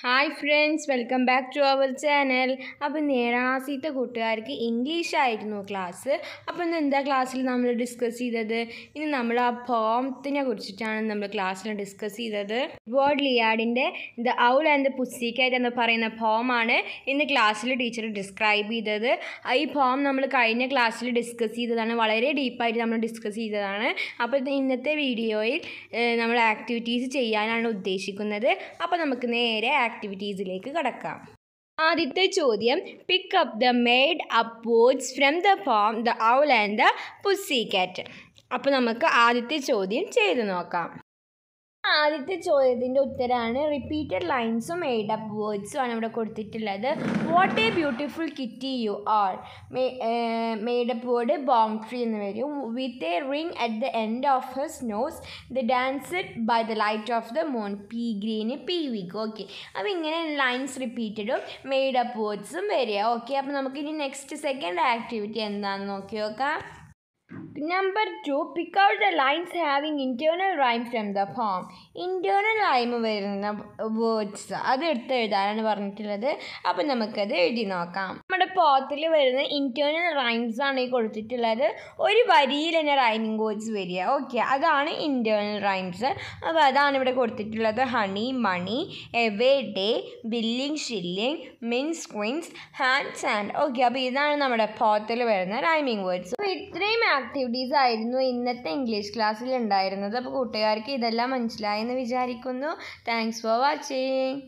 Hi friends welcome back to our channel അപ്പോൾ നേരാസിത്തെ കൂട്ടുകാർക്ക് ഇംഗ്ലീഷ് ആയിരുന്നു ക്ലാസ് അപ്പോൾ ഇന്ന് എന്താ ക്ലാസ്സിൽ നമ്മൾ ഡിസ്കസ് ചെയ്തത് ഇനി നമ്മൾ ആ പോംത്തിനെ കുറിച്ചിട്ടാണ് നമ്മൾ ക്ലാസ്സിൽ ഡിസ്കസ് ചെയ്തത് വേർഡ് ലിയാഡിൻ്റെ ദ ഔൾ ആൻഡ് ദ പുസ്തിക്കായിട്ട് എന്ന് പറയുന്ന ഫോമാണ് ഇന്ന് ക്ലാസ്സിൽ ടീച്ചർ ഡിസ്ക്രൈബ് ചെയ്തത് ഈ ഫോം നമ്മൾ കഴിഞ്ഞ ക്ലാസ്സിൽ ഡിസ്കസ് ചെയ്തതാണ് വളരെ ഡീപ്പായിട്ട് നമ്മൾ ഡിസ്കസ് ചെയ്തതാണ് അപ്പോൾ ഇന്നത്തെ വീഡിയോയിൽ നമ്മൾ ആക്ടിവിറ്റീസ് ചെയ്യാനാണ് ഉദ്ദേശിക്കുന്നത് അപ്പോൾ നമുക്ക് നേരെ ആക്ടിവിറ്റീസിലേക്ക് കടക്കാം ആദ്യത്തെ ചോദ്യം pick up the made up words from the form the owl and the pussy cat അപ്പോൾ നമുക്ക് ആദ്യത്തെ ചോദ്യം ചെയ്തു നോക്കാം ആദ്യത്തെ ചോദ്യത്തിൻ്റെ ഉത്തരമാണ് റിപ്പീറ്റഡ് ലൈൻസും മെയ്ഡ് അപ്പ് വേർഡ്സും ആണ് ഇവിടെ കൊടുത്തിട്ടുള്ളത് what a beautiful kitty you are made up word bong tree എന്ന് വരും with a ring at the end of his nose they danced by the light of the moon pea green പി wig okay അപ്പോൾ ഇങ്ങനെ lines റിപ്പീറ്റഡും made up വേർഡ്സും വരിക okay അപ്പോൾ നമുക്കിനി നെക്സ്റ്റ് സെക്കൻഡ് ആക്ടിവിറ്റി എന്താണെന്ന് നോക്കി നോക്കാം Number 2. Pick out the lines having internal rhyme from the form. Internal rhyme വരുന്ന വേർഡ്സ് അത് എടുത്ത് എഴുതാനാണ് പറഞ്ഞിട്ടുള്ളത് അപ്പം നമുക്കത് എഴുതി നോക്കാം നമ്മുടെ പോത്തിൽ വരുന്ന ഇൻറ്റേണൽ റൈംസ് ആണ് ഈ കൊടുത്തിട്ടുള്ളത് ഒരു വരിയിൽ തന്നെ റൈമിംഗ് വേർഡ്സ് വരിക ഓക്കെ അതാണ് ഇൻറ്റേണൽ റൈംസ് അപ്പോൾ അതാണ് ഇവിടെ കൊടുത്തിട്ടുള്ളത് honey money away day billing shilling mince quince hand sand okay അപ്പോൾ ഇതാണ് നമ്മുടെ പോത്തിൽ വരുന്ന റൈമിംഗ് വേർഡ്സ് അപ്പോൾ ഇത്രയും ആക്ടിവിറ്റീസ് ആയിരുന്നു ഇന്നത്തെ ഇംഗ്ലീഷ് ക്ലാസ്സിൽ ഉണ്ടായിരുന്നത് അപ്പോൾ കൂട്ടുകാർക്ക് ഇതെല്ലാം മനസ്സിലായെന്ന് വിചാരിക്കുന്നു താങ്ക്സ് ഫോർ വാച്ചിങ്